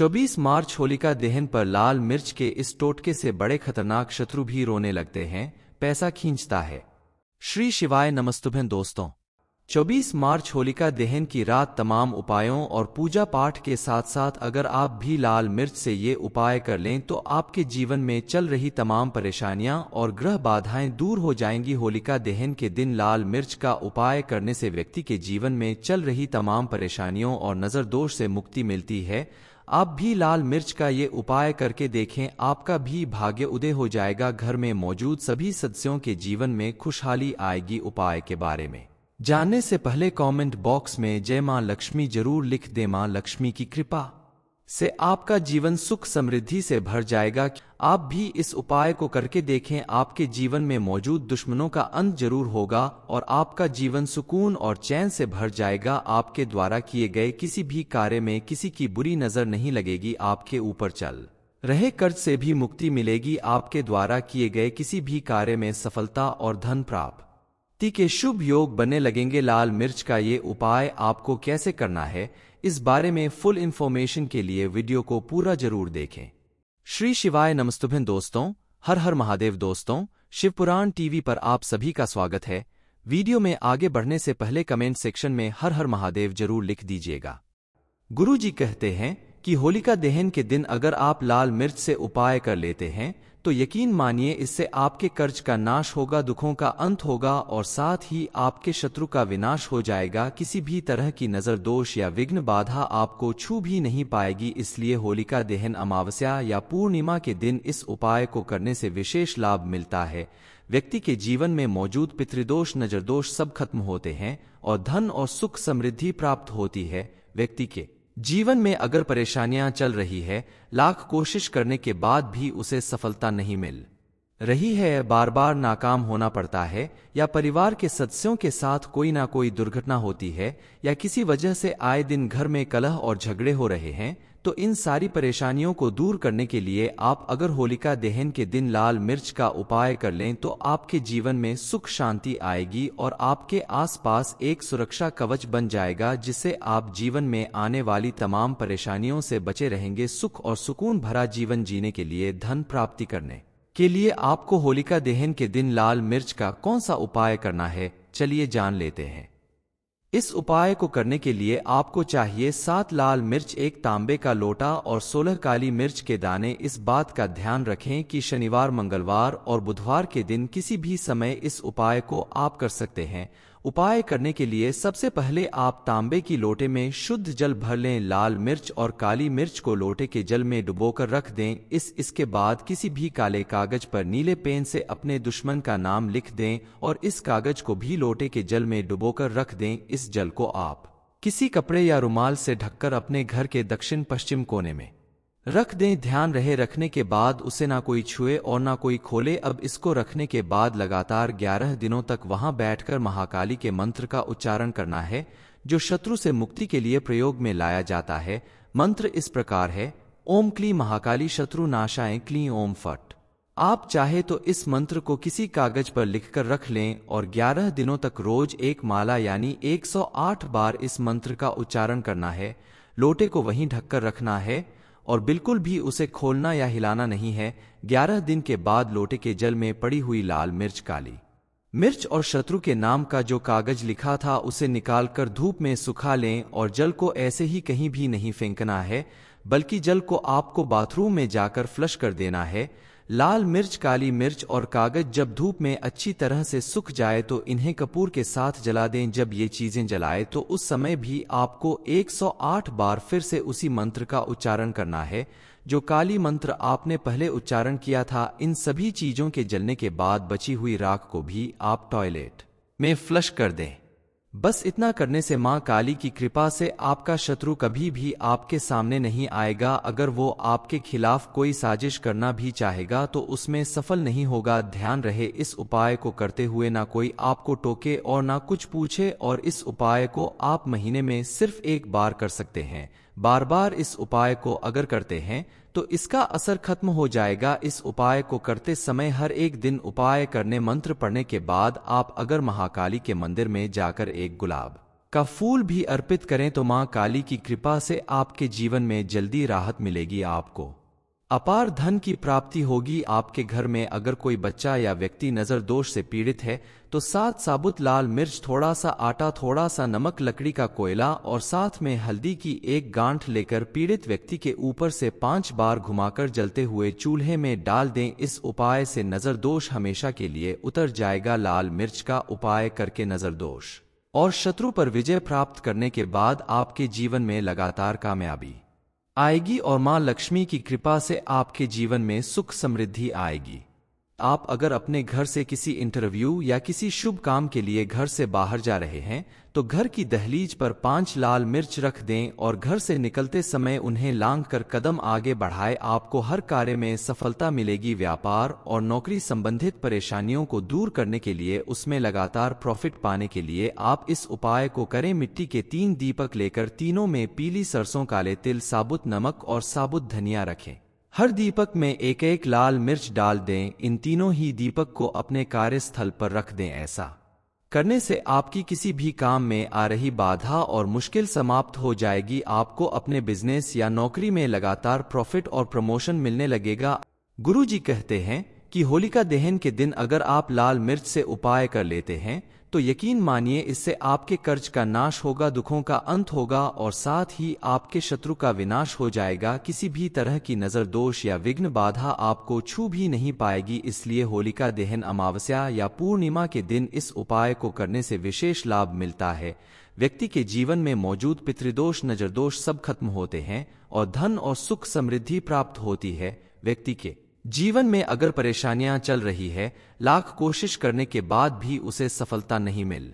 24 मार्च होलिका दहन पर लाल मिर्च के इस टोटके से बड़े खतरनाक शत्रु भी रोने लगते हैं पैसा खींचता है श्री शिवाय नमस्तुभिन दोस्तों 24 मार्च होलिका दहन की रात तमाम उपायों और पूजा पाठ के साथ साथ अगर आप भी लाल मिर्च से ये उपाय कर लें तो आपके जीवन में चल रही तमाम परेशानियां और ग्रह बाधाएं दूर हो जाएंगी होलिका दहन के दिन लाल मिर्च का उपाय करने से व्यक्ति के जीवन में चल रही तमाम परेशानियों और नजर दोष से मुक्ति मिलती है आप भी लाल मिर्च का ये उपाय करके देखें आपका भी भाग्य उदय हो जाएगा घर में मौजूद सभी सदस्यों के जीवन में खुशहाली आएगी उपाय के बारे में जानने से पहले कमेंट बॉक्स में जय मां लक्ष्मी जरूर लिख दे मां लक्ष्मी की कृपा से आपका जीवन सुख समृद्धि से भर जाएगा आप भी इस उपाय को करके देखें आपके जीवन में मौजूद दुश्मनों का अंत जरूर होगा और आपका जीवन सुकून और चैन से भर जाएगा आपके द्वारा किए गए किसी भी कार्य में किसी की बुरी नजर नहीं लगेगी आपके ऊपर चल रहे कर्ज से भी मुक्ति मिलेगी आपके द्वारा किए गए किसी भी कार्य में सफलता और धन प्राप्त ती के शुभ योग बनने लगेंगे लाल मिर्च का ये उपाय आपको कैसे करना है इस बारे में फुल इंफॉर्मेशन के लिए वीडियो को पूरा जरूर देखें श्री शिवाय नमस्तुभिन दोस्तों हर हर महादेव दोस्तों शिवपुराण टीवी पर आप सभी का स्वागत है वीडियो में आगे बढ़ने से पहले कमेंट सेक्शन में हर हर महादेव जरूर लिख दीजिएगा गुरु जी कहते हैं कि होलिका दहन के दिन अगर आप लाल मिर्च से उपाय कर लेते हैं तो यकीन मानिए इससे आपके कर्ज का नाश होगा दुखों का अंत होगा और साथ ही आपके शत्रु का विनाश हो जाएगा किसी भी तरह की नजर दोष या विघ्न बाधा आपको छू भी नहीं पाएगी इसलिए होलिका दहन अमावस्या या पूर्णिमा के दिन इस उपाय को करने से विशेष लाभ मिलता है व्यक्ति के जीवन में मौजूद पितृदोष नजरदोष सब खत्म होते हैं और धन और सुख समृद्धि प्राप्त होती है व्यक्ति के जीवन में अगर परेशानियां चल रही है लाख कोशिश करने के बाद भी उसे सफलता नहीं मिल रही है बार बार नाकाम होना पड़ता है या परिवार के सदस्यों के साथ कोई ना कोई दुर्घटना होती है या किसी वजह से आए दिन घर में कलह और झगड़े हो रहे हैं तो इन सारी परेशानियों को दूर करने के लिए आप अगर होलिका दहन के दिन लाल मिर्च का उपाय कर लें तो आपके जीवन में सुख शांति आएगी और आपके आसपास एक सुरक्षा कवच बन जाएगा जिससे आप जीवन में आने वाली तमाम परेशानियों से बचे रहेंगे सुख और सुकून भरा जीवन जीने के लिए धन प्राप्ति करने के लिए आपको होलिका दहन के दिन लाल मिर्च का कौन सा उपाय करना है चलिए जान लेते हैं इस उपाय को करने के लिए आपको चाहिए सात लाल मिर्च एक तांबे का लोटा और सोलह काली मिर्च के दाने इस बात का ध्यान रखें कि शनिवार मंगलवार और बुधवार के दिन किसी भी समय इस उपाय को आप कर सकते हैं उपाय करने के लिए सबसे पहले आप तांबे की लोटे में शुद्ध जल भर लें लाल मिर्च और काली मिर्च को लोटे के जल में डुबोकर रख दें इस इसके बाद किसी भी काले कागज पर नीले पेन से अपने दुश्मन का नाम लिख दें और इस कागज को भी लोटे के जल में डुबोकर रख दें इस जल को आप किसी कपड़े या रुमाल से ढककर अपने घर के दक्षिण पश्चिम कोने में रख दें ध्यान रहे रखने के बाद उसे ना कोई छुए और ना कोई खोले अब इसको रखने के बाद लगातार ग्यारह दिनों तक वहां बैठकर महाकाली के मंत्र का उच्चारण करना है जो शत्रु से मुक्ति के लिए प्रयोग में लाया जाता है मंत्र इस प्रकार है ओम क्ली महाकाली शत्रु नाशाए क्ली ओम फट आप चाहे तो इस मंत्र को किसी कागज पर लिखकर रख लें और 11 दिनों तक रोज एक माला यानी 108 बार इस मंत्र का उच्चारण करना है लोटे को वहीं ढककर रखना है और बिल्कुल भी उसे खोलना या हिलाना नहीं है ग्यारह दिन के बाद लोटे के जल में पड़ी हुई लाल मिर्च काली मिर्च और शत्रु के नाम का जो कागज लिखा था उसे निकालकर धूप में सुखा लें और जल को ऐसे ही कहीं भी नहीं फेंकना है बल्कि जल को आपको बाथरूम में जाकर फ्लश कर देना है लाल मिर्च काली मिर्च और कागज जब धूप में अच्छी तरह से सूख जाए तो इन्हें कपूर के साथ जला दें जब ये चीजें जलाए तो उस समय भी आपको 108 बार फिर से उसी मंत्र का उच्चारण करना है जो काली मंत्र आपने पहले उच्चारण किया था इन सभी चीजों के जलने के बाद बची हुई राख को भी आप टॉयलेट में फ्लश कर दें बस इतना करने से माँ काली की कृपा से आपका शत्रु कभी भी आपके सामने नहीं आएगा अगर वो आपके खिलाफ कोई साजिश करना भी चाहेगा तो उसमें सफल नहीं होगा ध्यान रहे इस उपाय को करते हुए ना कोई आपको टोके और ना कुछ पूछे और इस उपाय को आप महीने में सिर्फ एक बार कर सकते हैं बार बार इस उपाय को अगर करते हैं तो इसका असर खत्म हो जाएगा इस उपाय को करते समय हर एक दिन उपाय करने मंत्र पढ़ने के बाद आप अगर महाकाली के मंदिर में जाकर एक गुलाब का फूल भी अर्पित करें तो मां काली की कृपा से आपके जीवन में जल्दी राहत मिलेगी आपको अपार धन की प्राप्ति होगी आपके घर में अगर कोई बच्चा या व्यक्ति नजर दोष से पीड़ित है तो सात साबुत लाल मिर्च थोड़ा सा आटा थोड़ा सा नमक लकड़ी का कोयला और साथ में हल्दी की एक गांठ लेकर पीड़ित व्यक्ति के ऊपर से पांच बार घुमाकर जलते हुए चूल्हे में डाल दें इस उपाय से नजर दोष हमेशा के लिए उतर जाएगा लाल मिर्च का उपाय करके नजर दोष और शत्रु पर विजय प्राप्त करने के बाद आपके जीवन में लगातार कामयाबी आएगी और मां लक्ष्मी की कृपा से आपके जीवन में सुख समृद्धि आएगी आप अगर अपने घर से किसी इंटरव्यू या किसी शुभ काम के लिए घर से बाहर जा रहे हैं तो घर की दहलीज पर पांच लाल मिर्च रख दें और घर से निकलते समय उन्हें लांग कर कदम आगे बढ़ाए आपको हर कार्य में सफलता मिलेगी व्यापार और नौकरी संबंधित परेशानियों को दूर करने के लिए उसमें लगातार प्रॉफिट पाने के लिए आप इस उपाय को करें मिट्टी के तीन दीपक लेकर तीनों में पीली सरसों काले तिल साबुत नमक और साबुत धनिया रखें हर दीपक में एक एक लाल मिर्च डाल दें इन तीनों ही दीपक को अपने कार्यस्थल पर रख दें ऐसा करने से आपकी किसी भी काम में आ रही बाधा और मुश्किल समाप्त हो जाएगी आपको अपने बिजनेस या नौकरी में लगातार प्रॉफिट और प्रमोशन मिलने लगेगा गुरुजी कहते हैं कि होलिका दहन के दिन अगर आप लाल मिर्च से उपाय कर लेते हैं तो यकीन मानिए इससे आपके कर्ज का नाश होगा दुखों का अंत होगा और साथ ही आपके शत्रु का विनाश हो जाएगा किसी भी तरह की नजर दोष या विघ्न बाधा आपको छू भी नहीं पाएगी इसलिए होलिका दहन अमावस्या या पूर्णिमा के दिन इस उपाय को करने से विशेष लाभ मिलता है व्यक्ति के जीवन में मौजूद पितृदोष नजरदोष सब खत्म होते हैं और धन और सुख समृद्धि प्राप्त होती है व्यक्ति के जीवन में अगर परेशानियां चल रही है लाख कोशिश करने के बाद भी उसे सफलता नहीं मिल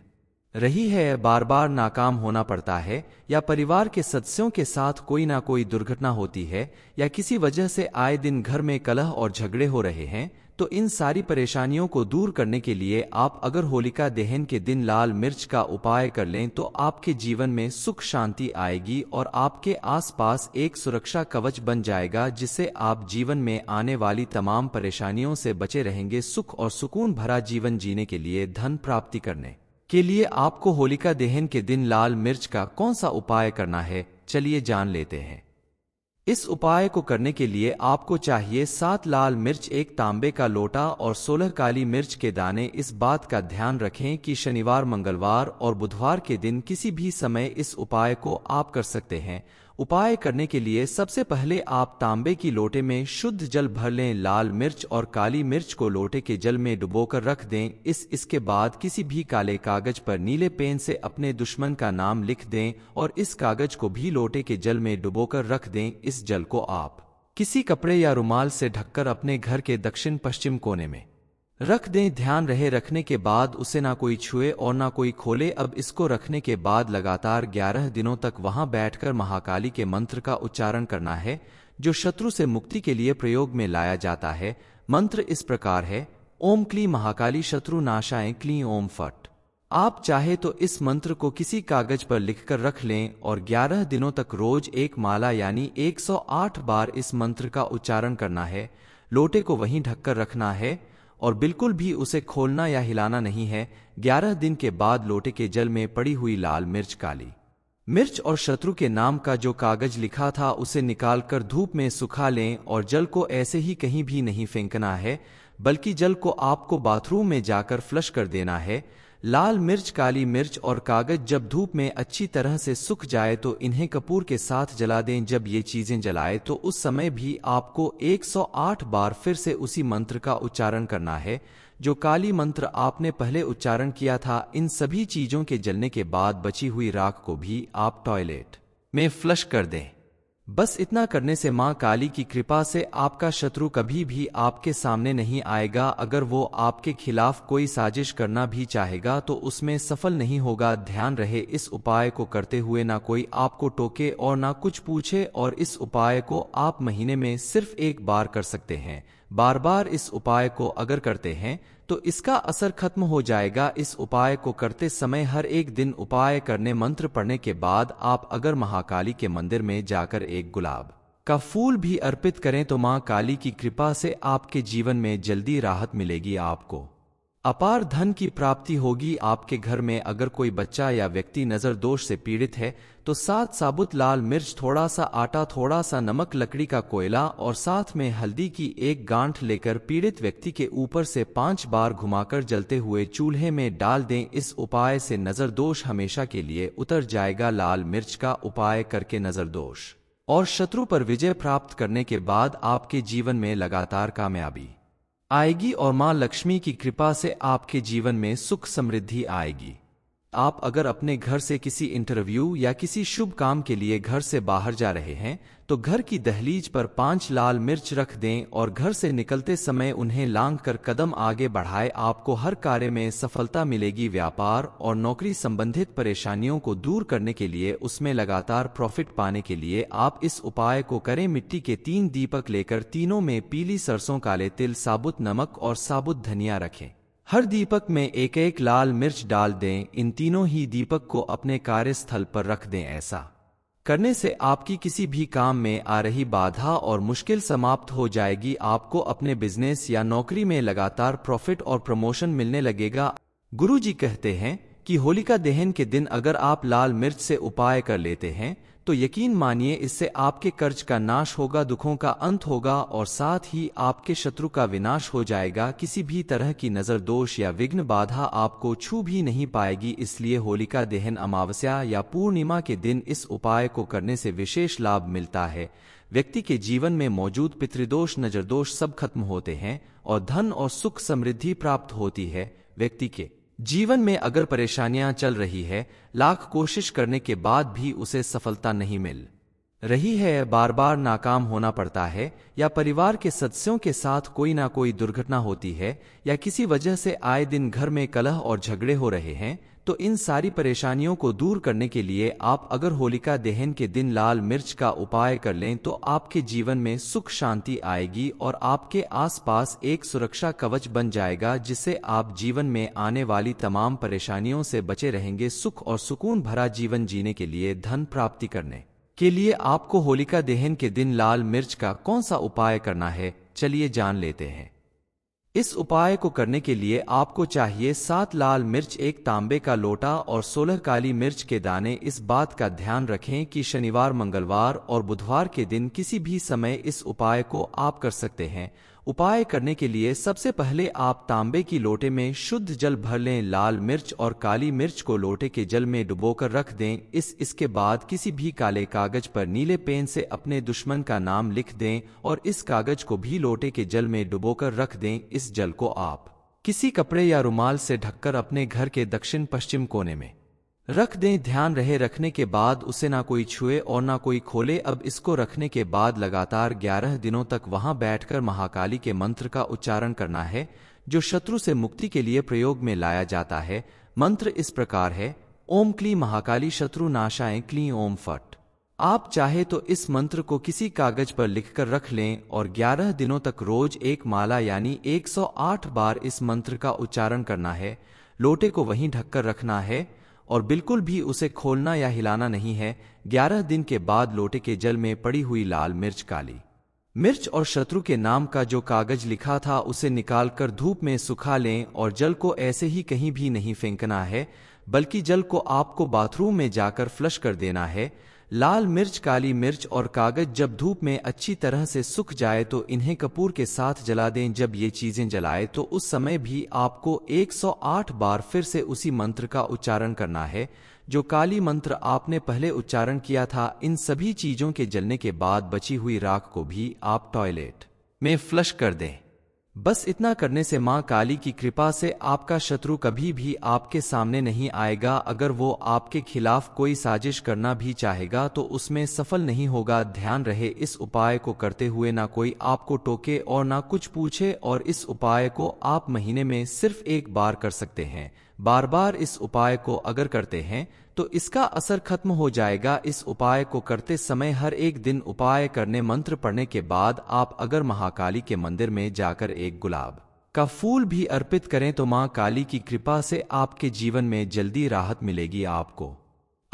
रही है बार बार नाकाम होना पड़ता है या परिवार के सदस्यों के साथ कोई ना कोई दुर्घटना होती है या किसी वजह से आए दिन घर में कलह और झगड़े हो रहे हैं तो इन सारी परेशानियों को दूर करने के लिए आप अगर होलिका दहन के दिन लाल मिर्च का उपाय कर लें तो आपके जीवन में सुख शांति आएगी और आपके आसपास एक सुरक्षा कवच बन जाएगा जिससे आप जीवन में आने वाली तमाम परेशानियों से बचे रहेंगे सुख और सुकून भरा जीवन जीने के लिए धन प्राप्ति करने के लिए आपको होलिका दहन के दिन लाल मिर्च का कौन सा उपाय करना है चलिए जान लेते हैं इस उपाय को करने के लिए आपको चाहिए सात लाल मिर्च एक तांबे का लोटा और सोलह काली मिर्च के दाने इस बात का ध्यान रखें कि शनिवार मंगलवार और बुधवार के दिन किसी भी समय इस उपाय को आप कर सकते हैं उपाय करने के लिए सबसे पहले आप तांबे की लोटे में शुद्ध जल भर लें लाल मिर्च और काली मिर्च को लोटे के जल में डुबोकर रख दें इस इसके बाद किसी भी काले कागज पर नीले पेन से अपने दुश्मन का नाम लिख दें और इस कागज को भी लोटे के जल में डुबोकर रख दें इस जल को आप किसी कपड़े या रुमाल से ढककर अपने घर के दक्षिण पश्चिम कोने में रख दें ध्यान रहे रखने के बाद उसे ना कोई छुए और ना कोई खोले अब इसको रखने के बाद लगातार ग्यारह दिनों तक वहां बैठकर महाकाली के मंत्र का उच्चारण करना है जो शत्रु से मुक्ति के लिए प्रयोग में लाया जाता है मंत्र इस प्रकार है ओम क्ली महाकाली शत्रु नाशाएं क्ली ओम फट आप चाहे तो इस मंत्र को किसी कागज पर लिखकर रख लें और 11 दिनों तक रोज एक माला यानी 108 बार इस मंत्र का उच्चारण करना है लोटे को वहीं ढककर रखना है और बिल्कुल भी उसे खोलना या हिलाना नहीं है ग्यारह दिन के बाद लोटे के जल में पड़ी हुई लाल मिर्च काली मिर्च और शत्रु के नाम का जो कागज लिखा था उसे निकालकर धूप में सुखा लें और जल को ऐसे ही कहीं भी नहीं फेंकना है बल्कि जल को आपको बाथरूम में जाकर फ्लश कर देना है लाल मिर्च काली मिर्च और कागज जब धूप में अच्छी तरह से सूख जाए तो इन्हें कपूर के साथ जला दें जब ये चीजें जलाए तो उस समय भी आपको 108 बार फिर से उसी मंत्र का उच्चारण करना है जो काली मंत्र आपने पहले उच्चारण किया था इन सभी चीजों के जलने के बाद बची हुई राख को भी आप टॉयलेट में फ्लश कर दें बस इतना करने से माँ काली की कृपा से आपका शत्रु कभी भी आपके सामने नहीं आएगा अगर वो आपके खिलाफ कोई साजिश करना भी चाहेगा तो उसमें सफल नहीं होगा ध्यान रहे इस उपाय को करते हुए ना कोई आपको टोके और ना कुछ पूछे और इस उपाय को आप महीने में सिर्फ एक बार कर सकते हैं बार बार इस उपाय को अगर करते हैं तो इसका असर खत्म हो जाएगा इस उपाय को करते समय हर एक दिन उपाय करने मंत्र पढ़ने के बाद आप अगर महाकाली के मंदिर में जाकर एक गुलाब का फूल भी अर्पित करें तो मां काली की कृपा से आपके जीवन में जल्दी राहत मिलेगी आपको अपार धन की प्राप्ति होगी आपके घर में अगर कोई बच्चा या व्यक्ति नजर दोष से पीड़ित है तो साथ साबुत लाल मिर्च थोड़ा सा आटा थोड़ा सा नमक लकड़ी का कोयला और साथ में हल्दी की एक गांठ लेकर पीड़ित व्यक्ति के ऊपर से पांच बार घुमाकर जलते हुए चूल्हे में डाल दें इस उपाय से नजर दोष हमेशा के लिए उतर जाएगा लाल मिर्च का उपाय करके नजर दोष और शत्रु पर विजय प्राप्त करने के बाद आपके जीवन में लगातार कामयाबी आएगी और मां लक्ष्मी की कृपा से आपके जीवन में सुख समृद्धि आएगी आप अगर अपने घर से किसी इंटरव्यू या किसी शुभ काम के लिए घर से बाहर जा रहे हैं तो घर की दहलीज पर पांच लाल मिर्च रख दें और घर से निकलते समय उन्हें लांग कर कदम आगे बढ़ाए आपको हर कार्य में सफलता मिलेगी व्यापार और नौकरी संबंधित परेशानियों को दूर करने के लिए उसमें लगातार प्रॉफिट पाने के लिए आप इस उपाय को करें मिट्टी के तीन दीपक लेकर तीनों में पीली सरसों काले तिल साबुत नमक और साबुत धनिया रखें हर दीपक में एक एक लाल मिर्च डाल दें इन तीनों ही दीपक को अपने कार्यस्थल पर रख दें ऐसा करने से आपकी किसी भी काम में आ रही बाधा और मुश्किल समाप्त हो जाएगी आपको अपने बिजनेस या नौकरी में लगातार प्रॉफिट और प्रमोशन मिलने लगेगा गुरुजी कहते हैं कि होलिका दहन के दिन अगर आप लाल मिर्च से उपाय कर लेते हैं तो यकीन मानिए इससे आपके कर्ज का नाश होगा दुखों का अंत होगा और साथ ही आपके शत्रु का विनाश हो जाएगा किसी भी तरह की नजर दोष या विघ्न बाधा आपको छू भी नहीं पाएगी इसलिए होलिका दहन अमावस्या या पूर्णिमा के दिन इस उपाय को करने से विशेष लाभ मिलता है व्यक्ति के जीवन में मौजूद पितृदोष नजरदोष सब खत्म होते हैं और धन और सुख समृद्धि प्राप्त होती है व्यक्ति के जीवन में अगर परेशानियां चल रही है लाख कोशिश करने के बाद भी उसे सफलता नहीं मिल रही है बार बार नाकाम होना पड़ता है या परिवार के सदस्यों के साथ कोई ना कोई दुर्घटना होती है या किसी वजह से आए दिन घर में कलह और झगड़े हो रहे हैं तो इन सारी परेशानियों को दूर करने के लिए आप अगर होलिका दहन के दिन लाल मिर्च का उपाय कर लें तो आपके जीवन में सुख शांति आएगी और आपके आसपास एक सुरक्षा कवच बन जाएगा जिससे आप जीवन में आने वाली तमाम परेशानियों से बचे रहेंगे सुख और सुकून भरा जीवन जीने के लिए धन प्राप्ति करने के लिए आपको होलिका दहन के दिन लाल मिर्च का कौन सा उपाय करना है चलिए जान लेते हैं इस उपाय को करने के लिए आपको चाहिए सात लाल मिर्च एक तांबे का लोटा और सोलह काली मिर्च के दाने इस बात का ध्यान रखें कि शनिवार मंगलवार और बुधवार के दिन किसी भी समय इस उपाय को आप कर सकते हैं उपाय करने के लिए सबसे पहले आप तांबे की लोटे में शुद्ध जल भर लें लाल मिर्च और काली मिर्च को लोटे के जल में डुबोकर रख दें इस इसके बाद किसी भी काले कागज पर नीले पेन से अपने दुश्मन का नाम लिख दें और इस कागज को भी लोटे के जल में डुबोकर रख दें इस जल को आप किसी कपड़े या रुमाल से ढककर अपने घर के दक्षिण पश्चिम कोने में रख दें ध्यान रहे रखने के बाद उसे ना कोई छुए और ना कोई खोले अब इसको रखने के बाद लगातार ग्यारह दिनों तक वहां बैठकर महाकाली के मंत्र का उच्चारण करना है जो शत्रु से मुक्ति के लिए प्रयोग में लाया जाता है मंत्र इस प्रकार है ओम क्ली महाकाली शत्रु नाशाएं क्ली ओम फट आप चाहे तो इस मंत्र को किसी कागज पर लिखकर रख लें और 11 दिनों तक रोज एक माला यानी 108 बार इस मंत्र का उच्चारण करना है लोटे को वहीं ढककर रखना है और बिल्कुल भी उसे खोलना या हिलाना नहीं है ग्यारह दिन के बाद लोटे के जल में पड़ी हुई लाल मिर्च काली मिर्च और शत्रु के नाम का जो कागज लिखा था उसे निकालकर धूप में सुखा लें और जल को ऐसे ही कहीं भी नहीं फेंकना है बल्कि जल को आपको बाथरूम में जाकर फ्लश कर देना है लाल मिर्च काली मिर्च और कागज जब धूप में अच्छी तरह से सूख जाए तो इन्हें कपूर के साथ जला दें जब ये चीजें जलाए तो उस समय भी आपको 108 बार फिर से उसी मंत्र का उच्चारण करना है जो काली मंत्र आपने पहले उच्चारण किया था इन सभी चीजों के जलने के बाद बची हुई राख को भी आप टॉयलेट में फ्लश कर दें बस इतना करने से माँ काली की कृपा से आपका शत्रु कभी भी आपके सामने नहीं आएगा अगर वो आपके खिलाफ कोई साजिश करना भी चाहेगा तो उसमें सफल नहीं होगा ध्यान रहे इस उपाय को करते हुए ना कोई आपको टोके और ना कुछ पूछे और इस उपाय को आप महीने में सिर्फ एक बार कर सकते हैं बार बार इस उपाय को अगर करते हैं तो इसका असर खत्म हो जाएगा इस उपाय को करते समय हर एक दिन उपाय करने मंत्र पढ़ने के बाद आप अगर महाकाली के मंदिर में जाकर एक गुलाब का फूल भी अर्पित करें तो मां काली की कृपा से आपके जीवन में जल्दी राहत मिलेगी आपको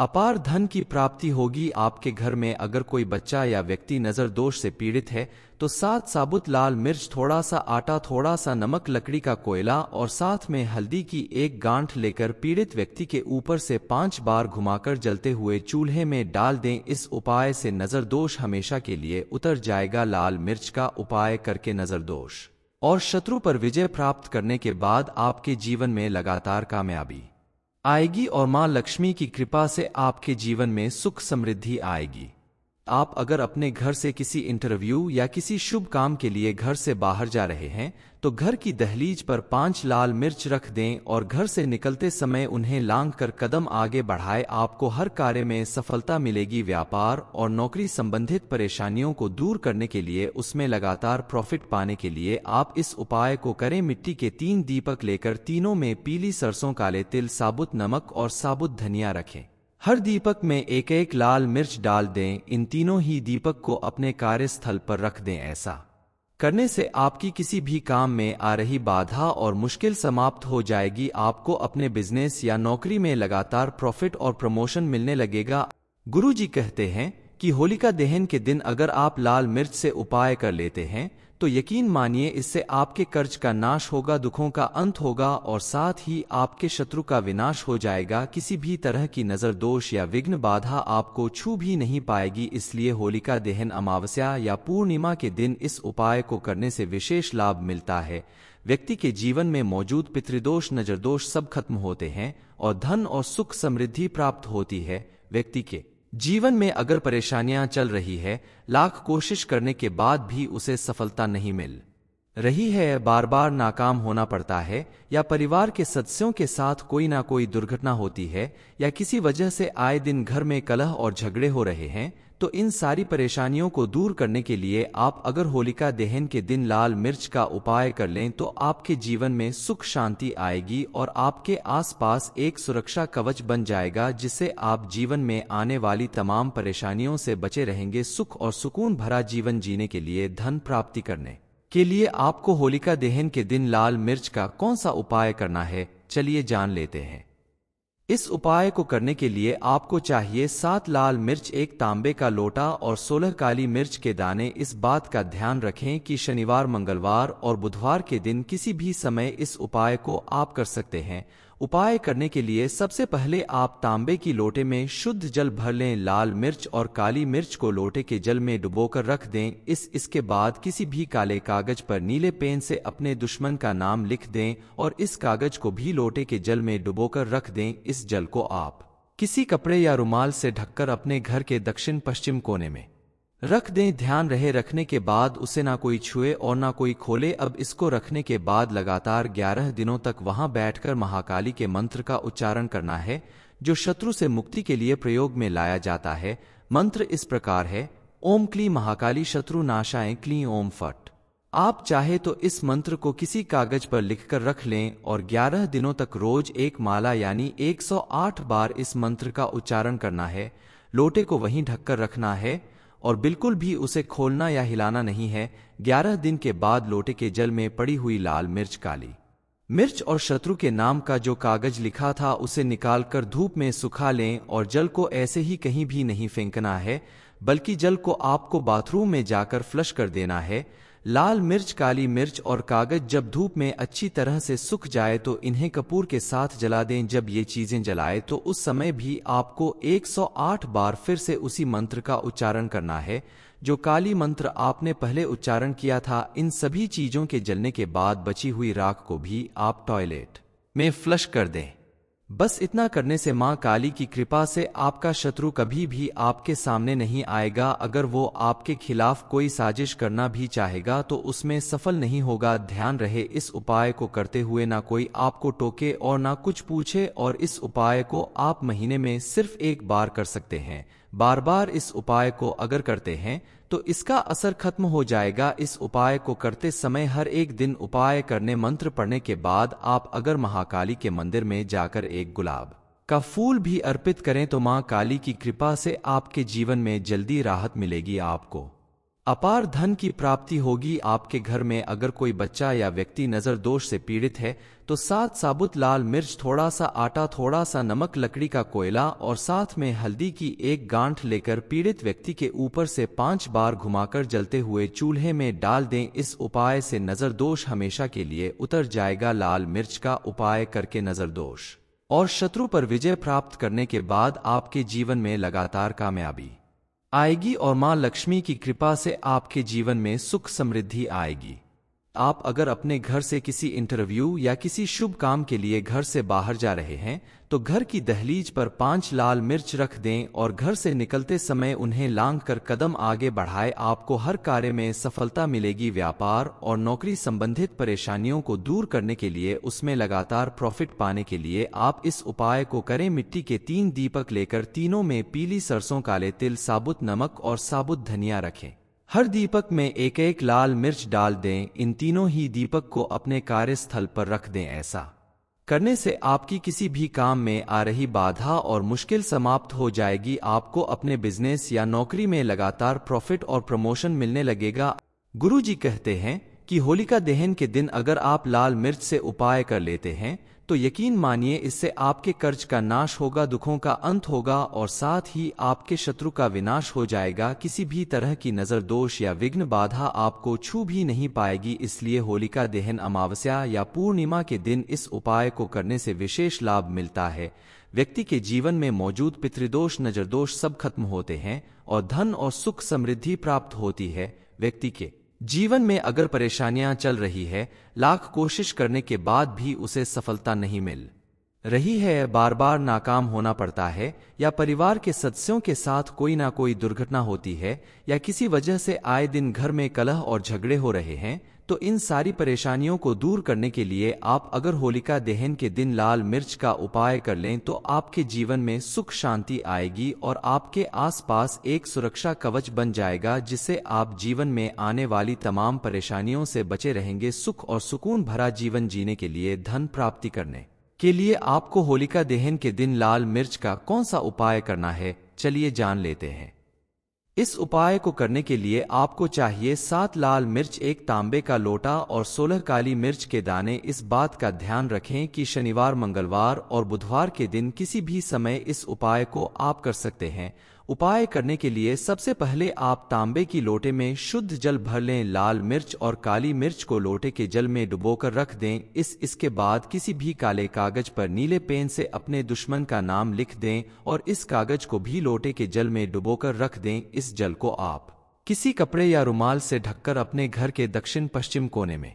अपार धन की प्राप्ति होगी आपके घर में अगर कोई बच्चा या व्यक्ति नजर दोष से पीड़ित है तो साथ साबुत लाल मिर्च थोड़ा सा आटा थोड़ा सा नमक लकड़ी का कोयला और साथ में हल्दी की एक गांठ लेकर पीड़ित व्यक्ति के ऊपर से पांच बार घुमाकर जलते हुए चूल्हे में डाल दें इस उपाय से नजर दोष हमेशा के लिए उतर जाएगा लाल मिर्च का उपाय करके नजर दोष और शत्रु पर विजय प्राप्त करने के बाद आपके जीवन में लगातार कामयाबी आएगी और मां लक्ष्मी की कृपा से आपके जीवन में सुख समृद्धि आएगी आप अगर अपने घर से किसी इंटरव्यू या किसी शुभ काम के लिए घर से बाहर जा रहे हैं तो घर की दहलीज पर पांच लाल मिर्च रख दें और घर से निकलते समय उन्हें लांग कर कदम आगे बढ़ाए आपको हर कार्य में सफलता मिलेगी व्यापार और नौकरी संबंधित परेशानियों को दूर करने के लिए उसमें लगातार प्रॉफिट पाने के लिए आप इस उपाय को करें मिट्टी के तीन दीपक लेकर तीनों में पीली सरसों काले तिल साबुत नमक और साबुत धनिया रखें हर दीपक में एक एक लाल मिर्च डाल दें इन तीनों ही दीपक को अपने कार्यस्थल पर रख दें ऐसा करने से आपकी किसी भी काम में आ रही बाधा और मुश्किल समाप्त हो जाएगी आपको अपने बिजनेस या नौकरी में लगातार प्रॉफिट और प्रमोशन मिलने लगेगा गुरुजी कहते हैं कि होलिका दहन के दिन अगर आप लाल मिर्च से उपाय कर लेते हैं तो यकीन मानिए इससे आपके कर्ज का नाश होगा दुखों का अंत होगा और साथ ही आपके शत्रु का विनाश हो जाएगा किसी भी तरह की नजर दोष या विघ्न बाधा आपको छू भी नहीं पाएगी इसलिए होलिका दहन अमावस्या या पूर्णिमा के दिन इस उपाय को करने से विशेष लाभ मिलता है व्यक्ति के जीवन में मौजूद पितृदोष नजरदोष सब खत्म होते हैं और धन और सुख समृद्धि प्राप्त होती है व्यक्ति के जीवन में अगर परेशानियां चल रही है लाख कोशिश करने के बाद भी उसे सफलता नहीं मिल रही है बार बार नाकाम होना पड़ता है या परिवार के सदस्यों के साथ कोई ना कोई दुर्घटना होती है या किसी वजह से आए दिन घर में कलह और झगड़े हो रहे हैं तो इन सारी परेशानियों को दूर करने के लिए आप अगर होलिका दहन के दिन लाल मिर्च का उपाय कर लें तो आपके जीवन में सुख शांति आएगी और आपके आसपास एक सुरक्षा कवच बन जाएगा जिससे आप जीवन में आने वाली तमाम परेशानियों से बचे रहेंगे सुख और सुकून भरा जीवन जीने के लिए धन प्राप्ति करने के लिए आपको होलिका दहन के दिन लाल मिर्च का कौन सा उपाय करना है चलिए जान लेते हैं इस उपाय को करने के लिए आपको चाहिए सात लाल मिर्च एक तांबे का लोटा और सोलह काली मिर्च के दाने इस बात का ध्यान रखें कि शनिवार मंगलवार और बुधवार के दिन किसी भी समय इस उपाय को आप कर सकते हैं उपाय करने के लिए सबसे पहले आप तांबे की लोटे में शुद्ध जल भर लें लाल मिर्च और काली मिर्च को लोटे के जल में डुबोकर रख दें इस इसके बाद किसी भी काले कागज पर नीले पेन से अपने दुश्मन का नाम लिख दें और इस कागज को भी लोटे के जल में डुबोकर रख दें इस जल को आप किसी कपड़े या रुमाल से ढककर अपने घर के दक्षिण पश्चिम कोने में रख दें ध्यान रहे रखने के बाद उसे ना कोई छुए और ना कोई खोले अब इसको रखने के बाद लगातार ग्यारह दिनों तक वहां बैठकर महाकाली के मंत्र का उच्चारण करना है जो शत्रु से मुक्ति के लिए प्रयोग में लाया जाता है मंत्र इस प्रकार है ओम क्ली महाकाली शत्रु नाशाए क्ली ओम फट आप चाहे तो इस मंत्र को किसी कागज पर लिखकर रख लें और 11 दिनों तक रोज एक माला यानी 108 बार इस मंत्र का उच्चारण करना है लोटे को वहीं ढककर रखना है और बिल्कुल भी उसे खोलना या हिलाना नहीं है ग्यारह दिन के बाद लोटे के जल में पड़ी हुई लाल मिर्च काली मिर्च और शत्रु के नाम का जो कागज लिखा था उसे निकालकर धूप में सुखा लें और जल को ऐसे ही कहीं भी नहीं फेंकना है बल्कि जल को आपको बाथरूम में जाकर फ्लश कर देना है लाल मिर्च काली मिर्च और कागज जब धूप में अच्छी तरह से सूख जाए तो इन्हें कपूर के साथ जला दें जब ये चीजें जलाए तो उस समय भी आपको 108 बार फिर से उसी मंत्र का उच्चारण करना है जो काली मंत्र आपने पहले उच्चारण किया था इन सभी चीजों के जलने के बाद बची हुई राख को भी आप टॉयलेट में फ्लश कर दें बस इतना करने से माँ काली की कृपा से आपका शत्रु कभी भी आपके सामने नहीं आएगा अगर वो आपके खिलाफ कोई साजिश करना भी चाहेगा तो उसमें सफल नहीं होगा ध्यान रहे इस उपाय को करते हुए ना कोई आपको टोके और ना कुछ पूछे और इस उपाय को आप महीने में सिर्फ एक बार कर सकते हैं बार बार इस उपाय को अगर करते हैं तो इसका असर खत्म हो जाएगा इस उपाय को करते समय हर एक दिन उपाय करने मंत्र पढ़ने के बाद आप अगर महाकाली के मंदिर में जाकर एक गुलाब का फूल भी अर्पित करें तो मां काली की कृपा से आपके जीवन में जल्दी राहत मिलेगी आपको अपार धन की प्राप्ति होगी आपके घर में अगर कोई बच्चा या व्यक्ति नजर दोष से पीड़ित है तो साथ साबुत लाल मिर्च थोड़ा सा आटा थोड़ा सा नमक लकड़ी का कोयला और साथ में हल्दी की एक गांठ लेकर पीड़ित व्यक्ति के ऊपर से पांच बार घुमाकर जलते हुए चूल्हे में डाल दें इस उपाय से नजर दोष हमेशा के लिए उतर जाएगा लाल मिर्च का उपाय करके नजर दोष और शत्रु पर विजय प्राप्त करने के बाद आपके जीवन में लगातार कामयाबी आएगी और मां लक्ष्मी की कृपा से आपके जीवन में सुख समृद्धि आएगी आप अगर अपने घर से किसी इंटरव्यू या किसी शुभ काम के लिए घर से बाहर जा रहे हैं तो घर की दहलीज पर पांच लाल मिर्च रख दें और घर से निकलते समय उन्हें लांग कर कदम आगे बढ़ाए आपको हर कार्य में सफलता मिलेगी व्यापार और नौकरी संबंधित परेशानियों को दूर करने के लिए उसमें लगातार प्रॉफिट पाने के लिए आप इस उपाय को करें मिट्टी के तीन दीपक लेकर तीनों में पीली सरसों काले तिल साबुत नमक और साबुत धनिया रखें हर दीपक में एक एक लाल मिर्च डाल दें इन तीनों ही दीपक को अपने कार्यस्थल पर रख दें ऐसा करने से आपकी किसी भी काम में आ रही बाधा और मुश्किल समाप्त हो जाएगी आपको अपने बिजनेस या नौकरी में लगातार प्रॉफिट और प्रमोशन मिलने लगेगा गुरुजी कहते हैं कि होलिका दहन के दिन अगर आप लाल मिर्च से उपाय कर लेते हैं तो यकीन मानिए इससे आपके कर्ज का नाश होगा दुखों का अंत होगा और साथ ही आपके शत्रु का विनाश हो जाएगा किसी भी तरह की नजर दोष या विघ्न बाधा आपको छू भी नहीं पाएगी इसलिए होलिका दहन अमावस्या या पूर्णिमा के दिन इस उपाय को करने से विशेष लाभ मिलता है व्यक्ति के जीवन में मौजूद पितृदोष नजरदोष सब खत्म होते हैं और धन और सुख समृद्धि प्राप्त होती है व्यक्ति के जीवन में अगर परेशानियां चल रही है लाख कोशिश करने के बाद भी उसे सफलता नहीं मिल रही है बार बार नाकाम होना पड़ता है या परिवार के सदस्यों के साथ कोई ना कोई दुर्घटना होती है या किसी वजह से आए दिन घर में कलह और झगड़े हो रहे हैं तो इन सारी परेशानियों को दूर करने के लिए आप अगर होलिका दहन के दिन लाल मिर्च का उपाय कर लें तो आपके जीवन में सुख शांति आएगी और आपके आसपास एक सुरक्षा कवच बन जाएगा जिससे आप जीवन में आने वाली तमाम परेशानियों से बचे रहेंगे सुख और सुकून भरा जीवन जीने के लिए धन प्राप्ति करने के लिए आपको होलिका दहन के दिन लाल मिर्च का कौन सा उपाय करना है चलिए जान लेते हैं इस उपाय को करने के लिए आपको चाहिए सात लाल मिर्च एक तांबे का लोटा और सोलह काली मिर्च के दाने इस बात का ध्यान रखें कि शनिवार मंगलवार और बुधवार के दिन किसी भी समय इस उपाय को आप कर सकते हैं उपाय करने के लिए सबसे पहले आप तांबे की लोटे में शुद्ध जल भर लें लाल मिर्च और काली मिर्च को लोटे के जल में डुबोकर रख दें इस इसके बाद किसी भी काले कागज पर नीले पेन से अपने दुश्मन का नाम लिख दें और इस कागज को भी लोटे के जल में डुबोकर रख दें इस जल को आप किसी कपड़े या रुमाल से ढककर अपने घर के दक्षिण पश्चिम कोने में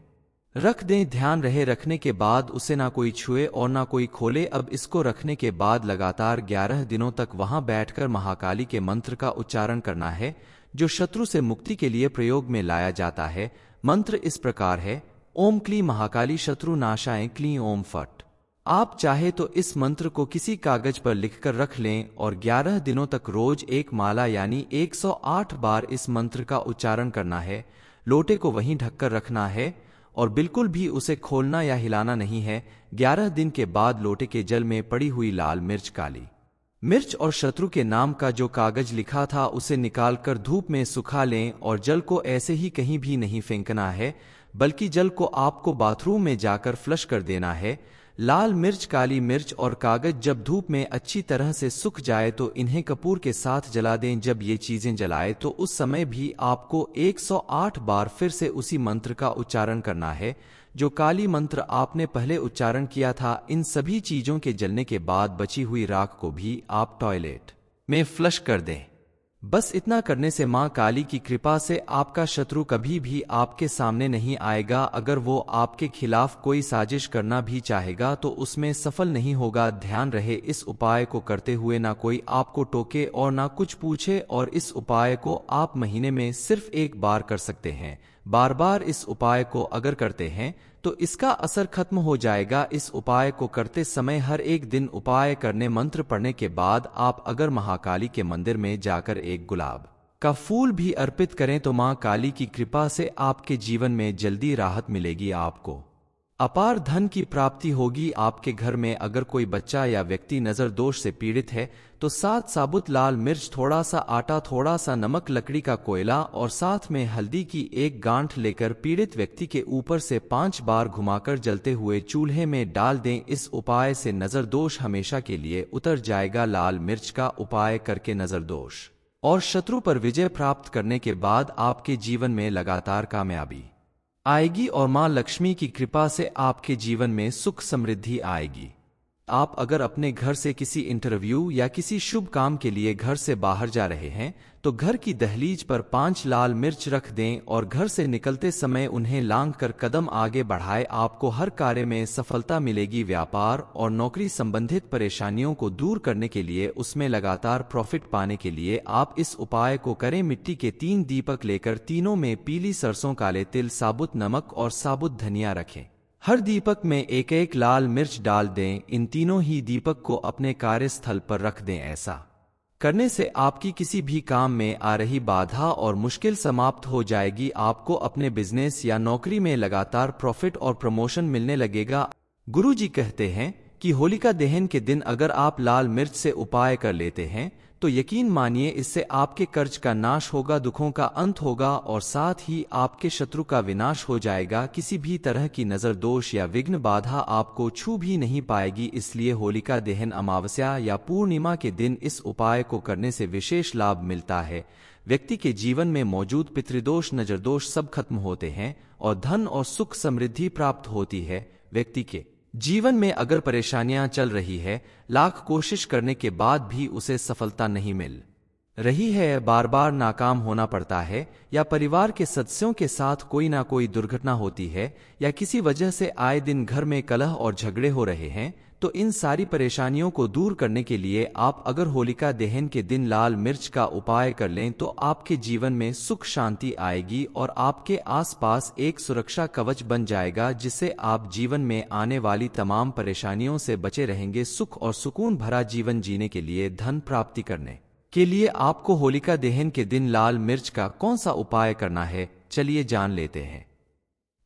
रख दें ध्यान रहे रखने के बाद उसे ना कोई छुए और ना कोई खोले अब इसको रखने के बाद लगातार ग्यारह दिनों तक वहां बैठकर महाकाली के मंत्र का उच्चारण करना है जो शत्रु से मुक्ति के लिए प्रयोग में लाया जाता है मंत्र इस प्रकार है ओम क्ली महाकाली शत्रु नाशाए क्ली ओम फट आप चाहे तो इस मंत्र को किसी कागज पर लिखकर रख लें और 11 दिनों तक रोज एक माला यानी 108 बार इस मंत्र का उच्चारण करना है लोटे को वहीं ढककर रखना है और बिल्कुल भी उसे खोलना या हिलाना नहीं है ग्यारह दिन के बाद लोटे के जल में पड़ी हुई लाल मिर्च काली मिर्च और शत्रु के नाम का जो कागज लिखा था उसे निकालकर धूप में सुखा लें और जल को ऐसे ही कहीं भी नहीं फेंकना है बल्कि जल को आपको बाथरूम में जाकर फ्लश कर देना है लाल मिर्च काली मिर्च और कागज जब धूप में अच्छी तरह से सूख जाए तो इन्हें कपूर के साथ जला दें जब ये चीजें जलाए तो उस समय भी आपको 108 बार फिर से उसी मंत्र का उच्चारण करना है जो काली मंत्र आपने पहले उच्चारण किया था इन सभी चीजों के जलने के बाद बची हुई राख को भी आप टॉयलेट में फ्लश कर दें बस इतना करने से माँ काली की कृपा से आपका शत्रु कभी भी आपके सामने नहीं आएगा अगर वो आपके खिलाफ कोई साजिश करना भी चाहेगा तो उसमें सफल नहीं होगा ध्यान रहे इस उपाय को करते हुए ना कोई आपको टोके और ना कुछ पूछे और इस उपाय को आप महीने में सिर्फ एक बार कर सकते हैं बार बार इस उपाय को अगर करते हैं तो इसका असर खत्म हो जाएगा इस उपाय को करते समय हर एक दिन उपाय करने मंत्र पढ़ने के बाद आप अगर महाकाली के मंदिर में जाकर एक गुलाब का फूल भी अर्पित करें तो मां काली की कृपा से आपके जीवन में जल्दी राहत मिलेगी आपको अपार धन की प्राप्ति होगी आपके घर में अगर कोई बच्चा या व्यक्ति नजर दोष से पीड़ित है तो साथ साबुत लाल मिर्च थोड़ा सा आटा थोड़ा सा नमक लकड़ी का कोयला और साथ में हल्दी की एक गांठ लेकर पीड़ित व्यक्ति के ऊपर से पांच बार घुमाकर जलते हुए चूल्हे में डाल दें इस उपाय से नजर दोष हमेशा के लिए उतर जाएगा लाल मिर्च का उपाय करके नजर दोष और शत्रु पर विजय प्राप्त करने के बाद आपके जीवन में लगातार कामयाबी आएगी और मां लक्ष्मी की कृपा से आपके जीवन में सुख समृद्धि आएगी आप अगर अपने घर से किसी इंटरव्यू या किसी शुभ काम के लिए घर से बाहर जा रहे हैं तो घर की दहलीज पर पांच लाल मिर्च रख दें और घर से निकलते समय उन्हें लांग कर कदम आगे बढ़ाए आपको हर कार्य में सफलता मिलेगी व्यापार और नौकरी संबंधित परेशानियों को दूर करने के लिए उसमें लगातार प्रॉफिट पाने के लिए आप इस उपाय को करें मिट्टी के तीन दीपक लेकर तीनों में पीली सरसों काले तिल साबुत नमक और साबुत धनिया रखें हर दीपक में एक एक लाल मिर्च डाल दें इन तीनों ही दीपक को अपने कार्यस्थल पर रख दें ऐसा करने से आपकी किसी भी काम में आ रही बाधा और मुश्किल समाप्त हो जाएगी आपको अपने बिजनेस या नौकरी में लगातार प्रॉफिट और प्रमोशन मिलने लगेगा गुरुजी कहते हैं कि होलिका दहन के दिन अगर आप लाल मिर्च से उपाय कर लेते हैं तो यकीन मानिए इससे आपके कर्ज का नाश होगा दुखों का अंत होगा और साथ ही आपके शत्रु का विनाश हो जाएगा किसी भी तरह की नजर दोष या विघ्न बाधा आपको छू भी नहीं पाएगी इसलिए होलिका दहन अमावस्या या पूर्णिमा के दिन इस उपाय को करने से विशेष लाभ मिलता है व्यक्ति के जीवन में मौजूद पितृदोष नजरदोष सब खत्म होते हैं और धन और सुख समृद्धि प्राप्त होती है व्यक्ति के जीवन में अगर परेशानियां चल रही है लाख कोशिश करने के बाद भी उसे सफलता नहीं मिल रही है बार बार नाकाम होना पड़ता है या परिवार के सदस्यों के साथ कोई ना कोई दुर्घटना होती है या किसी वजह से आए दिन घर में कलह और झगड़े हो रहे हैं तो इन सारी परेशानियों को दूर करने के लिए आप अगर होलिका दहन के दिन लाल मिर्च का उपाय कर लें तो आपके जीवन में सुख शांति आएगी और आपके आसपास एक सुरक्षा कवच बन जाएगा जिससे आप जीवन में आने वाली तमाम परेशानियों से बचे रहेंगे सुख और सुकून भरा जीवन जीने के लिए धन प्राप्ति करने के लिए आपको होलिका दहन के दिन लाल मिर्च का कौन सा उपाय करना है चलिए जान लेते हैं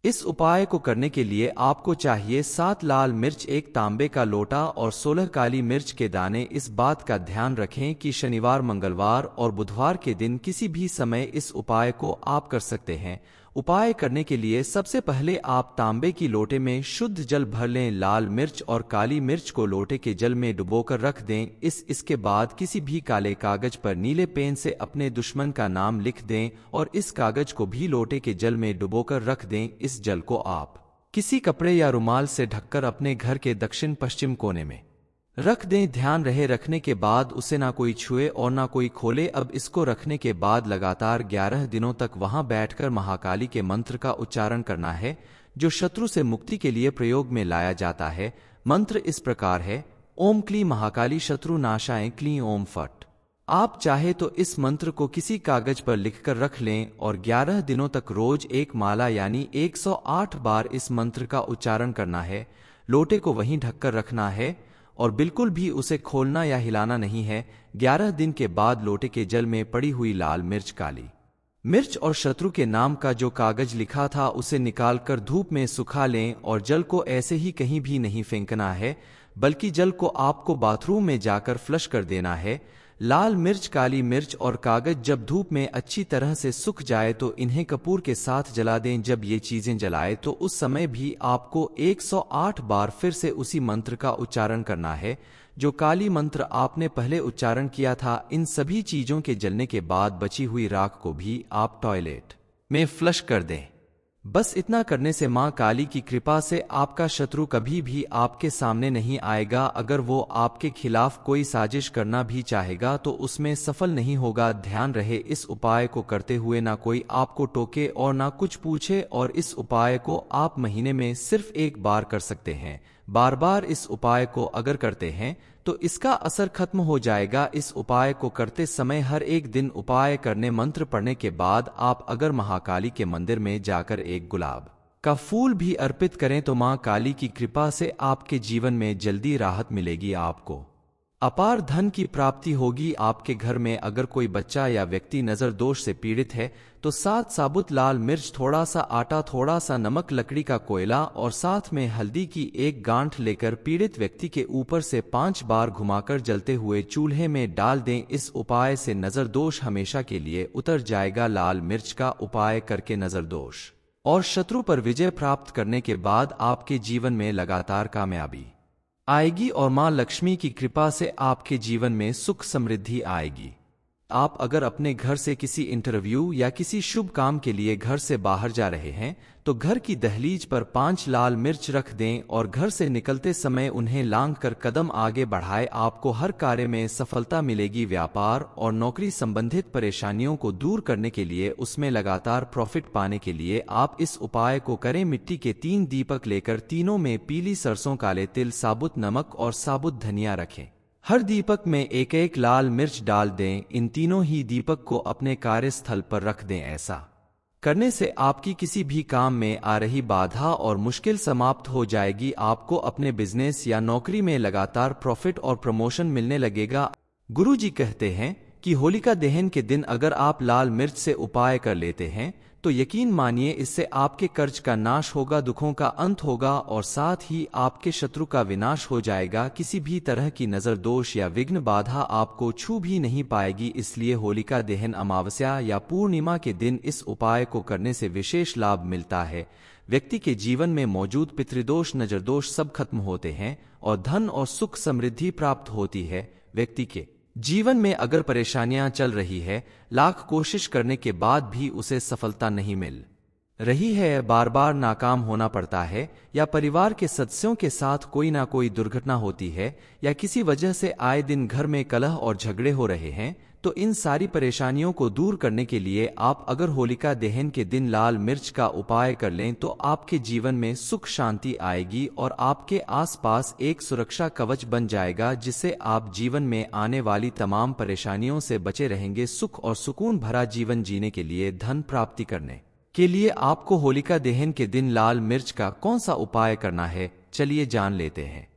इस उपाय को करने के लिए आपको चाहिए सात लाल मिर्च एक तांबे का लोटा और सोलह काली मिर्च के दाने इस बात का ध्यान रखें कि शनिवार मंगलवार और बुधवार के दिन किसी भी समय इस उपाय को आप कर सकते हैं उपाय करने के लिए सबसे पहले आप तांबे की लोटे में शुद्ध जल भर लें लाल मिर्च और काली मिर्च को लोटे के जल में डुबोकर रख दें इस इसके बाद किसी भी काले कागज पर नीले पेन से अपने दुश्मन का नाम लिख दें और इस कागज को भी लोटे के जल में डुबोकर रख दें इस जल को आप किसी कपड़े या रुमाल से ढककर अपने घर के दक्षिण पश्चिम कोने में रख दें ध्यान रहे रखने के बाद उसे ना कोई छुए और ना कोई खोले अब इसको रखने के बाद लगातार ग्यारह दिनों तक वहां बैठकर महाकाली के मंत्र का उच्चारण करना है जो शत्रु से मुक्ति के लिए प्रयोग में लाया जाता है मंत्र इस प्रकार है ओम क्ली महाकाली शत्रु नाशाए क्ली ओम फट आप चाहे तो इस मंत्र को किसी कागज पर लिखकर रख लें और 11 दिनों तक रोज एक माला यानी 108 बार इस मंत्र का उच्चारण करना है लोटे को वहीं ढककर रखना है और बिल्कुल भी उसे खोलना या हिलाना नहीं है ग्यारह दिन के बाद लोटे के जल में पड़ी हुई लाल मिर्च काली मिर्च और शत्रु के नाम का जो कागज लिखा था उसे निकालकर धूप में सुखा लें और जल को ऐसे ही कहीं भी नहीं फेंकना है बल्कि जल को आपको बाथरूम में जाकर फ्लश कर देना है लाल मिर्च काली मिर्च और कागज जब धूप में अच्छी तरह से सूख जाए तो इन्हें कपूर के साथ जला दें जब ये चीजें जलाए तो उस समय भी आपको 108 बार फिर से उसी मंत्र का उच्चारण करना है जो काली मंत्र आपने पहले उच्चारण किया था इन सभी चीजों के जलने के बाद बची हुई राख को भी आप टॉयलेट में फ्लश कर दें बस इतना करने से माँ काली की कृपा से आपका शत्रु कभी भी आपके सामने नहीं आएगा अगर वो आपके खिलाफ कोई साजिश करना भी चाहेगा तो उसमें सफल नहीं होगा ध्यान रहे इस उपाय को करते हुए ना कोई आपको टोके और ना कुछ पूछे और इस उपाय को आप महीने में सिर्फ एक बार कर सकते हैं बार बार इस उपाय को अगर करते हैं तो इसका असर खत्म हो जाएगा इस उपाय को करते समय हर एक दिन उपाय करने मंत्र पढ़ने के बाद आप अगर महाकाली के मंदिर में जाकर एक गुलाब का फूल भी अर्पित करें तो मां काली की कृपा से आपके जीवन में जल्दी राहत मिलेगी आपको अपार धन की प्राप्ति होगी आपके घर में अगर कोई बच्चा या व्यक्ति नजर दोष से पीड़ित है तो सात साबुत लाल मिर्च थोड़ा सा आटा थोड़ा सा नमक लकड़ी का कोयला और साथ में हल्दी की एक गांठ लेकर पीड़ित व्यक्ति के ऊपर से पांच बार घुमाकर जलते हुए चूल्हे में डाल दें इस उपाय से नजर दोष हमेशा के लिए उतर जाएगा लाल मिर्च का उपाय करके नजर दोष और शत्रु पर विजय प्राप्त करने के बाद आपके जीवन में लगातार कामयाबी आएगी और मां लक्ष्मी की कृपा से आपके जीवन में सुख समृद्धि आएगी आप अगर अपने घर से किसी इंटरव्यू या किसी शुभ काम के लिए घर से बाहर जा रहे हैं तो घर की दहलीज पर पांच लाल मिर्च रख दें और घर से निकलते समय उन्हें लांग कर कदम आगे बढ़ाए आपको हर कार्य में सफलता मिलेगी व्यापार और नौकरी संबंधित परेशानियों को दूर करने के लिए उसमें लगातार प्रॉफिट पाने के लिए आप इस उपाय को करें मिट्टी के तीन दीपक लेकर तीनों में पीली सरसों काले तिल साबुत नमक और साबुत धनिया रखें हर दीपक में एक एक लाल मिर्च डाल दें इन तीनों ही दीपक को अपने कार्यस्थल पर रख दें ऐसा करने से आपकी किसी भी काम में आ रही बाधा और मुश्किल समाप्त हो जाएगी आपको अपने बिजनेस या नौकरी में लगातार प्रॉफिट और प्रमोशन मिलने लगेगा गुरुजी कहते हैं कि होलिका दहन के दिन अगर आप लाल मिर्च से उपाय कर लेते हैं तो यकीन मानिए इससे आपके कर्ज का नाश होगा दुखों का अंत होगा और साथ ही आपके शत्रु का विनाश हो जाएगा किसी भी तरह की नजर दोष या विघ्न बाधा आपको छू भी नहीं पाएगी इसलिए होलिका दहन अमावस्या या पूर्णिमा के दिन इस उपाय को करने से विशेष लाभ मिलता है व्यक्ति के जीवन में मौजूद पितृदोष नजरदोष सब खत्म होते हैं और धन और सुख समृद्धि प्राप्त होती है व्यक्ति के जीवन में अगर परेशानियां चल रही है लाख कोशिश करने के बाद भी उसे सफलता नहीं मिल रही है बार बार नाकाम होना पड़ता है या परिवार के सदस्यों के साथ कोई ना कोई दुर्घटना होती है या किसी वजह से आए दिन घर में कलह और झगड़े हो रहे हैं तो इन सारी परेशानियों को दूर करने के लिए आप अगर होलिका दहन के दिन लाल मिर्च का उपाय कर लें तो आपके जीवन में सुख शांति आएगी और आपके आसपास एक सुरक्षा कवच बन जाएगा जिससे आप जीवन में आने वाली तमाम परेशानियों से बचे रहेंगे सुख और सुकून भरा जीवन जीने के लिए धन प्राप्ति करने के लिए आपको होलिका दहन के दिन लाल मिर्च का कौन सा उपाय करना है चलिए जान लेते हैं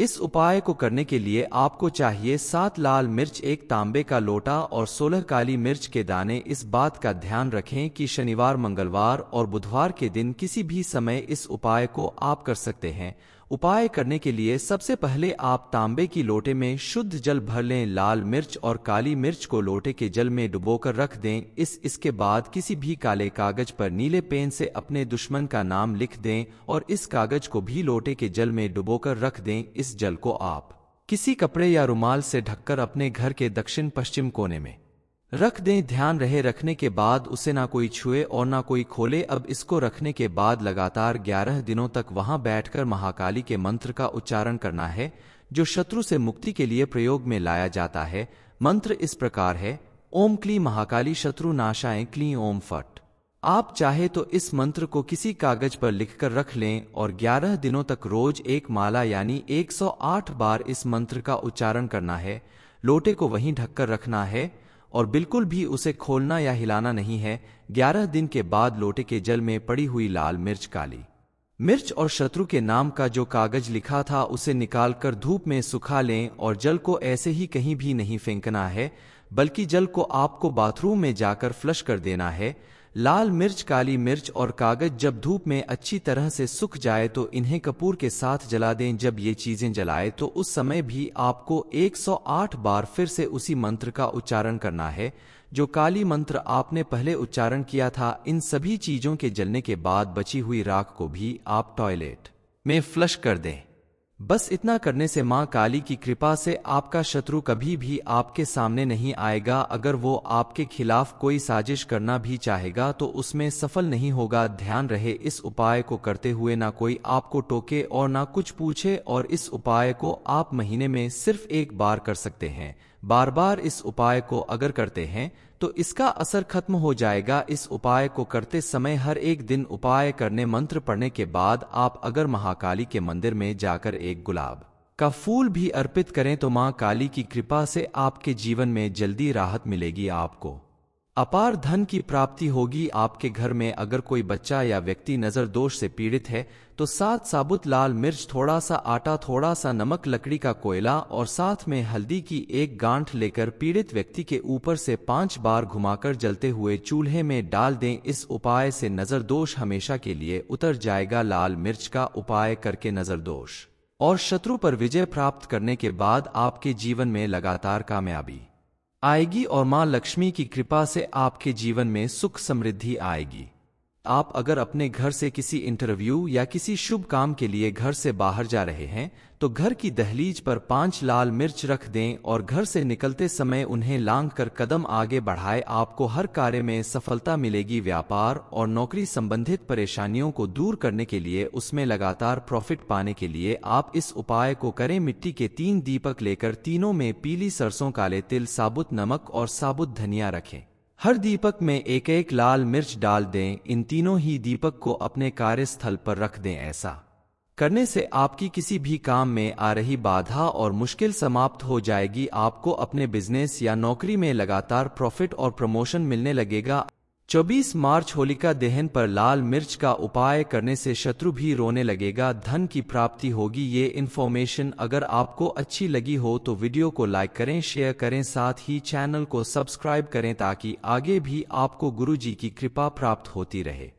इस उपाय को करने के लिए आपको चाहिए सात लाल मिर्च एक तांबे का लोटा और सोलह काली मिर्च के दाने इस बात का ध्यान रखें कि शनिवार मंगलवार और बुधवार के दिन किसी भी समय इस उपाय को आप कर सकते हैं उपाय करने के लिए सबसे पहले आप तांबे की लोटे में शुद्ध जल भर लें लाल मिर्च और काली मिर्च को लोटे के जल में डुबोकर रख दें इस इसके बाद किसी भी काले कागज पर नीले पेन से अपने दुश्मन का नाम लिख दें और इस कागज को भी लोटे के जल में डुबोकर रख दें इस जल को आप किसी कपड़े या रुमाल से ढककर अपने घर के दक्षिण पश्चिम कोने में रख दें ध्यान रहे रखने के बाद उसे ना कोई छुए और ना कोई खोले अब इसको रखने के बाद लगातार ग्यारह दिनों तक वहां बैठकर महाकाली के मंत्र का उच्चारण करना है जो शत्रु से मुक्ति के लिए प्रयोग में लाया जाता है मंत्र इस प्रकार है ओम क्ली महाकाली शत्रु नाशाएं क्ली ओम फट आप चाहे तो इस मंत्र को किसी कागज पर लिखकर रख लें और 11 दिनों तक रोज एक माला यानी 108 बार इस मंत्र का उच्चारण करना है लोटे को वहीं ढककर रखना है और बिल्कुल भी उसे खोलना या हिलाना नहीं है ग्यारह दिन के बाद लोटे के जल में पड़ी हुई लाल मिर्च काली मिर्च और शत्रु के नाम का जो कागज लिखा था उसे निकालकर धूप में सुखा लें और जल को ऐसे ही कहीं भी नहीं फेंकना है बल्कि जल को आपको बाथरूम में जाकर फ्लश कर देना है लाल मिर्च काली मिर्च और कागज जब धूप में अच्छी तरह से सूख जाए तो इन्हें कपूर के साथ जला दें जब ये चीजें जलाए तो उस समय भी आपको 108 बार फिर से उसी मंत्र का उच्चारण करना है जो काली मंत्र आपने पहले उच्चारण किया था इन सभी चीजों के जलने के बाद बची हुई राख को भी आप टॉयलेट में फ्लश कर दें बस इतना करने से माँ काली की कृपा से आपका शत्रु कभी भी आपके सामने नहीं आएगा अगर वो आपके खिलाफ कोई साजिश करना भी चाहेगा तो उसमें सफल नहीं होगा ध्यान रहे इस उपाय को करते हुए ना कोई आपको टोके और ना कुछ पूछे और इस उपाय को आप महीने में सिर्फ एक बार कर सकते हैं बार बार इस उपाय को अगर करते हैं तो इसका असर खत्म हो जाएगा इस उपाय को करते समय हर एक दिन उपाय करने मंत्र पढ़ने के बाद आप अगर महाकाली के मंदिर में जाकर एक गुलाब का फूल भी अर्पित करें तो मां काली की कृपा से आपके जीवन में जल्दी राहत मिलेगी आपको अपार धन की प्राप्ति होगी आपके घर में अगर कोई बच्चा या व्यक्ति नजर दोष से पीड़ित है तो साथ साबुत लाल मिर्च थोड़ा सा आटा थोड़ा सा नमक लकड़ी का कोयला और साथ में हल्दी की एक गांठ लेकर पीड़ित व्यक्ति के ऊपर से पांच बार घुमाकर जलते हुए चूल्हे में डाल दें इस उपाय से नजर दोष हमेशा के लिए उतर जाएगा लाल मिर्च का उपाय करके नजर दोष और शत्रु पर विजय प्राप्त करने के बाद आपके जीवन में लगातार कामयाबी आएगी और मां लक्ष्मी की कृपा से आपके जीवन में सुख समृद्धि आएगी आप अगर अपने घर से किसी इंटरव्यू या किसी शुभ काम के लिए घर से बाहर जा रहे हैं तो घर की दहलीज पर पांच लाल मिर्च रख दें और घर से निकलते समय उन्हें लांग कर कदम आगे बढ़ाए आपको हर कार्य में सफलता मिलेगी व्यापार और नौकरी संबंधित परेशानियों को दूर करने के लिए उसमें लगातार प्रॉफिट पाने के लिए आप इस उपाय को करें मिट्टी के तीन दीपक लेकर तीनों में पीली सरसों काले तिल साबुत नमक और साबुत धनिया रखें हर दीपक में एक एक लाल मिर्च डाल दें इन तीनों ही दीपक को अपने कार्यस्थल पर रख दें ऐसा करने से आपकी किसी भी काम में आ रही बाधा और मुश्किल समाप्त हो जाएगी आपको अपने बिजनेस या नौकरी में लगातार प्रॉफिट और प्रमोशन मिलने लगेगा 24 मार्च होलिका दहन पर लाल मिर्च का उपाय करने से शत्रु भी रोने लगेगा धन की प्राप्ति होगी ये इन्फॉर्मेशन अगर आपको अच्छी लगी हो तो वीडियो को लाइक करें शेयर करें साथ ही चैनल को सब्सक्राइब करें ताकि आगे भी आपको गुरु जी की कृपा प्राप्त होती रहे